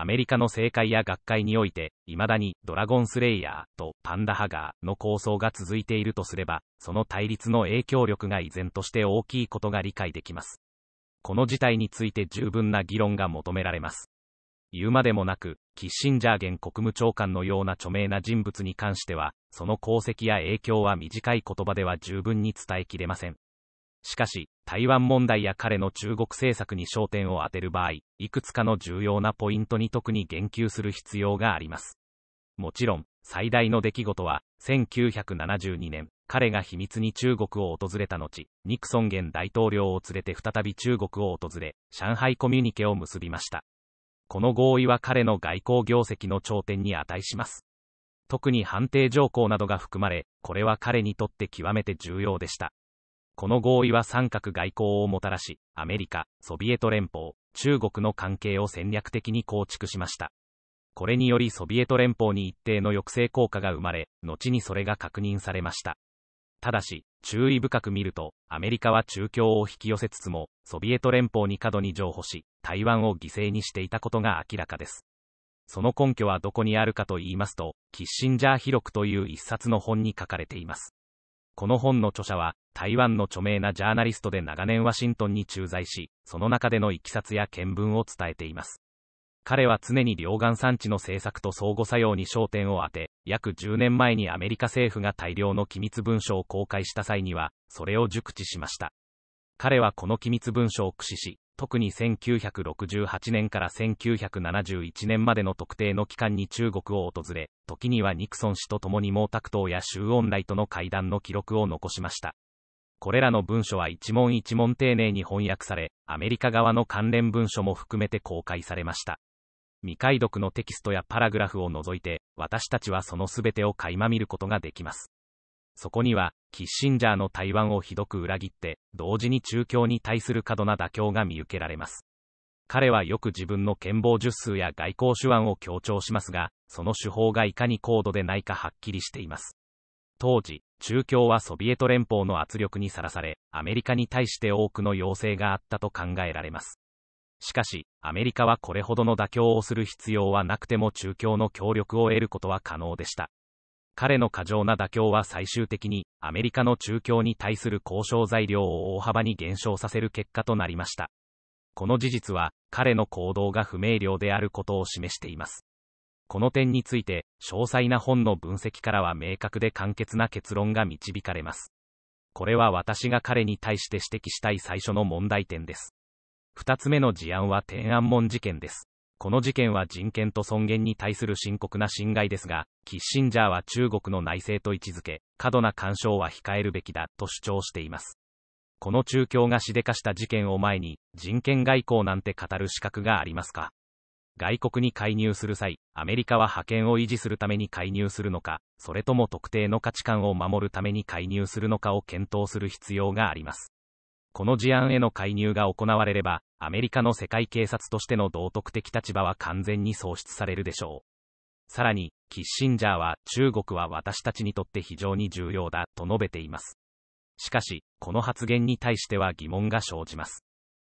アメリカの政界や学会において、未だにドラゴンスレイヤーとパンダハガーの構想が続いているとすれば、その対立の影響力が依然として大きいことが理解できます。この事態について十分な議論が求められます。言うまでもなく、キッシンジャー現国務長官のような著名な人物に関しては、その功績や影響は短い言葉では十分に伝えきれません。しかし、台湾問題や彼の中国政策に焦点を当てる場合、いくつかの重要なポイントに特に言及する必要があります。もちろん、最大の出来事は、1972年、彼が秘密に中国を訪れた後、ニクソン現大統領を連れて再び中国を訪れ、上海コミュニケを結びました。この合意は彼の外交業績の頂点に値します。特に判定条項などが含まれ、これは彼にとって極めて重要でした。この合意は三角外交をもたらし、アメリカ、ソビエト連邦、中国の関係を戦略的に構築しました。これによりソビエト連邦に一定の抑制効果が生まれ、後にそれが確認されました。ただし、注意深く見ると、アメリカは中共を引き寄せつつも、ソビエト連邦に過度に譲歩し、台湾を犠牲にしていたことが明らかです。その根拠はどこにあるかと言いますと、キッシンジャー広くという一冊の本に書かれています。この本の著者は、台湾の著名なジャーナリストで長年ワシントンに駐在し、その中でのいきさつや見聞を伝えています。彼は常に両岸産地の政策と相互作用に焦点を当て、約10年前にアメリカ政府が大量の機密文書を公開した際には、それを熟知しました。彼はこの機密文書を駆使し、特に1968年から1971年までの特定の期間に中国を訪れ、時にはニクソン氏と共に毛沢東や周恩来との会談の記録を残しました。これらの文書は一問一問丁寧に翻訳され、アメリカ側の関連文書も含めて公開されました。未解読のテキストやパラグラフを除いて、私たちはその全てを垣間見ることができます。そこには、キッシンジャーの台湾をひどく裏切って、同時に中共に対する過度な妥協が見受けられます。彼はよく自分の剣謀術数や外交手腕を強調しますが、その手法がいかに高度でないかはっきりしています。当時、中共はソビエト連邦の圧力にさらされ、アメリカに対して多くの要請があったと考えられます。しかし、アメリカはこれほどの妥協をする必要はなくても中共の協力を得ることは可能でした。彼の過剰な妥協は最終的にアメリカの中共に対する交渉材料を大幅に減少させる結果となりました。この事実は彼の行動が不明瞭であることを示しています。この点について、詳細な本の分析からは明確で簡潔な結論が導かれます。これは私が彼に対して指摘したい最初の問題点です。二つ目の事案は天安門事件です。この事件は人権と尊厳に対する深刻な侵害ですが、キッシンジャーは中国の内政と位置づけ、過度な干渉は控えるべきだと主張しています。この中共がしでかした事件を前に、人権外交なんて語る資格がありますか外国に介入する際、アメリカは覇権を維持するために介入するのか、それとも特定の価値観を守るために介入するのかを検討する必要があります。この事案への介入が行われれば、アメリカの世界警察としての道徳的立場は完全に喪失されるでしょう。さらに、キッシンジャーは中国は私たちにとって非常に重要だと述べています。しかし、この発言に対しては疑問が生じます。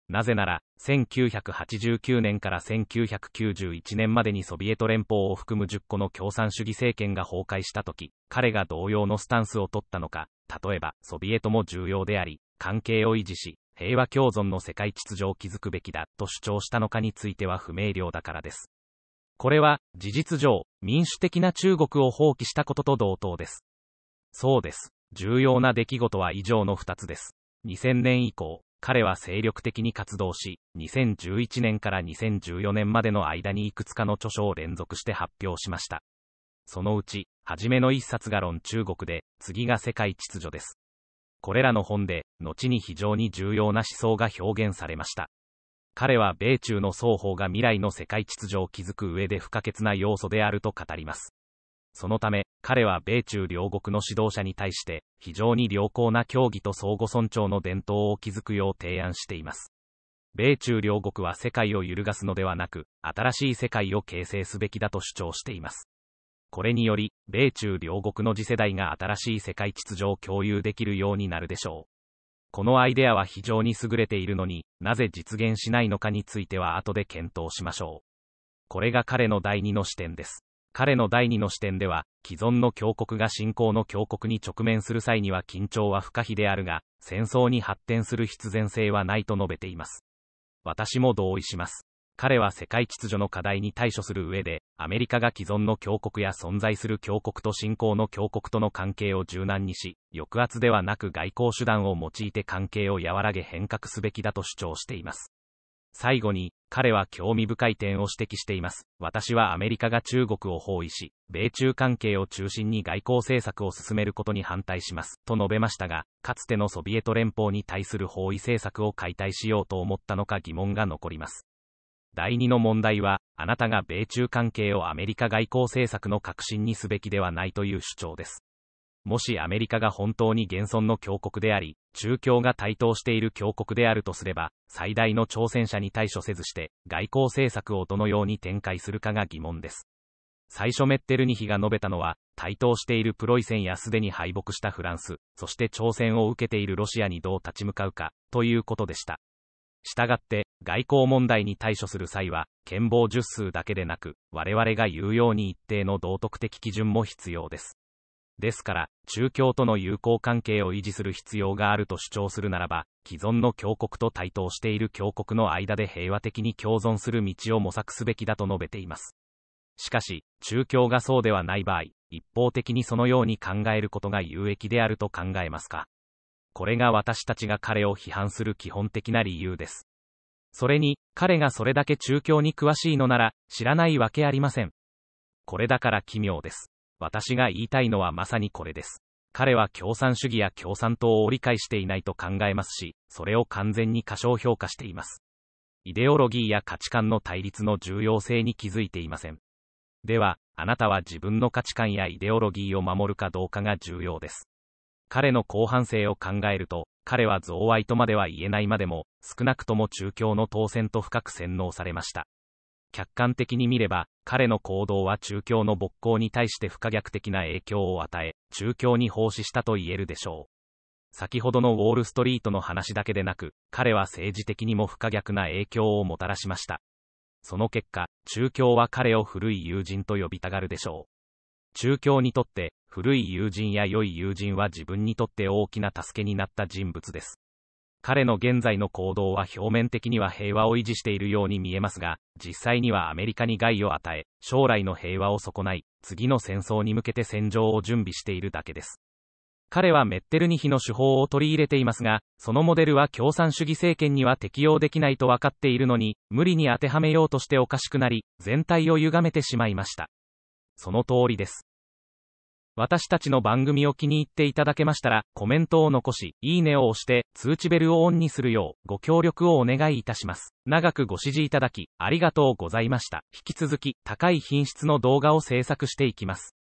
なぜなら、1989年から1991年までにソビエト連邦を含む10個の共産主義政権が崩壊した時、彼が同様のスタンスを取ったのか、例えば、ソビエトも重要であり、関係を維持し、平和共存の世界秩序を築くべきだと主張したのかについては不明瞭だからです。これは、事実上、民主的な中国を放棄したことと同等です。そうです。重要な出来事は以上の2つです。2000年以降、彼は精力的に活動し、2011年から2014年までの間にいくつかの著書を連続して発表しました。そのうち、初めの一冊が論中国で、次が世界秩序です。これらの本で、後に非常に重要な思想が表現されました。彼は米中の双方が未来の世界秩序を築く上で不可欠な要素であると語ります。そのため、彼は米中両国の指導者に対して、非常に良好な協議と相互尊重の伝統を築くよう提案しています。米中両国は世界を揺るがすのではなく、新しい世界を形成すべきだと主張しています。これにより、米中両国の次世代が新しい世界秩序を共有できるようになるでしょう。このアイデアは非常に優れているのに、なぜ実現しないのかについては後で検討しましょう。これが彼の第二の視点です。彼の第二の視点では、既存の強国が侵攻の強国に直面する際には緊張は不可避であるが、戦争に発展する必然性はないと述べています。私も同意します。彼は世界秩序の課題に対処する上で、アメリカが既存の強国や存在する強国と新興の強国との関係を柔軟にし、抑圧ではなく外交手段を用いて関係を和らげ変革すべきだと主張しています。最後に、彼は興味深い点を指摘しています。私はアメリカが中国を包囲し、米中関係を中心に外交政策を進めることに反対します、と述べましたが、かつてのソビエト連邦に対する包囲政策を解体しようと思ったのか疑問が残ります。第2の問題は、あなたが米中関係をアメリカ外交政策の核心にすべきではないという主張です。もしアメリカが本当に現存の強国であり、中共が台頭している強国であるとすれば、最大の挑戦者に対処せずして、外交政策をどのように展開するかが疑問です。最初メッテルニヒが述べたのは、台頭しているプロイセンやすでに敗北したフランス、そして挑戦を受けているロシアにどう立ち向かうか、ということでした。したがって、外交問題に対処する際は、憲謀術数だけでなく、我々が言うように一定の道徳的基準も必要です。ですから、中共との友好関係を維持する必要があると主張するならば、既存の強国と対等している強国の間で平和的に共存する道を模索すべきだと述べています。しかし、中共がそうではない場合、一方的にそのように考えることが有益であると考えますかこれが私たちが彼を批判する基本的な理由です。それに、彼がそれだけ中共に詳しいのなら、知らないわけありません。これだから奇妙です。私が言いたいのはまさにこれです。彼は共産主義や共産党を理解していないと考えますし、それを完全に過小評価しています。イデオロギーや価値観の対立の重要性に気づいていません。では、あなたは自分の価値観やイデオロギーを守るかどうかが重要です。彼の後半生を考えると、彼は贈賄とまでは言えないまでも、少なくとも中共の当選と深く洗脳されました。客観的に見れば、彼の行動は中共の勃興に対して不可逆的な影響を与え、中共に奉仕したと言えるでしょう。先ほどのウォール・ストリートの話だけでなく、彼は政治的にも不可逆な影響をもたらしました。その結果、中共は彼を古い友人と呼びたがるでしょう。中共にとって、古い友人や良い友人は自分にとって大きな助けになった人物です。彼の現在の行動は表面的には平和を維持しているように見えますが、実際にはアメリカに害を与え、将来の平和を損ない、次の戦争に向けて戦場を準備しているだけです。彼はメッテルニヒの手法を取り入れていますが、そのモデルは共産主義政権には適用できないと分かっているのに、無理に当てはめようとしておかしくなり、全体を歪めてしまいました。その通りです。私たちの番組を気に入っていただけましたら、コメントを残し、いいねを押して、通知ベルをオンにするよう、ご協力をお願いいたします。長くご支持いただき、ありがとうございました。引き続き、高い品質の動画を制作していきます。